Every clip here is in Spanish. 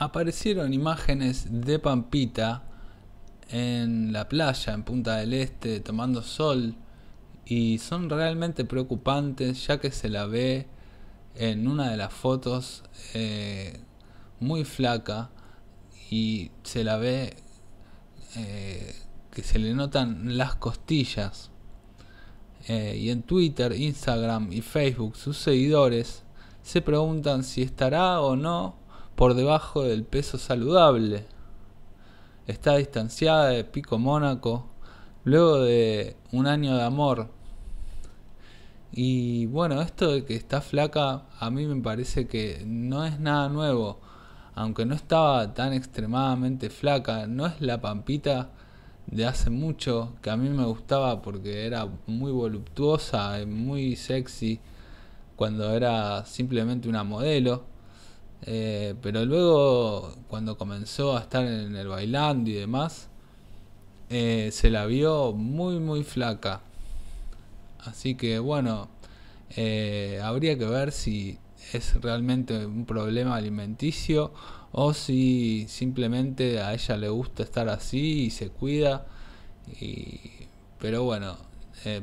aparecieron imágenes de Pampita en la playa, en Punta del Este, tomando sol, y son realmente preocupantes ya que se la ve en una de las fotos eh, muy flaca y se la ve eh, que se le notan las costillas. Eh, y en Twitter, Instagram y Facebook sus seguidores se preguntan si estará o no por debajo del peso saludable. Está distanciada de Pico Mónaco luego de un año de amor. Y bueno, esto de que está flaca a mí me parece que no es nada nuevo. Aunque no estaba tan extremadamente flaca, no es la pampita de hace mucho que a mí me gustaba porque era muy voluptuosa, y muy sexy cuando era simplemente una modelo eh, pero luego, cuando comenzó a estar en el bailando y demás, eh, se la vio muy, muy flaca. Así que bueno, eh, habría que ver si es realmente un problema alimenticio o si simplemente a ella le gusta estar así y se cuida. pero bueno,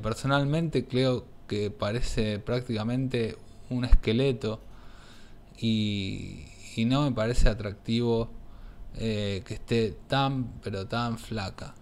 personalmente creo que parece prácticamente un esqueleto y, no me parece atractivo eh, que esté tan pero tan flaca.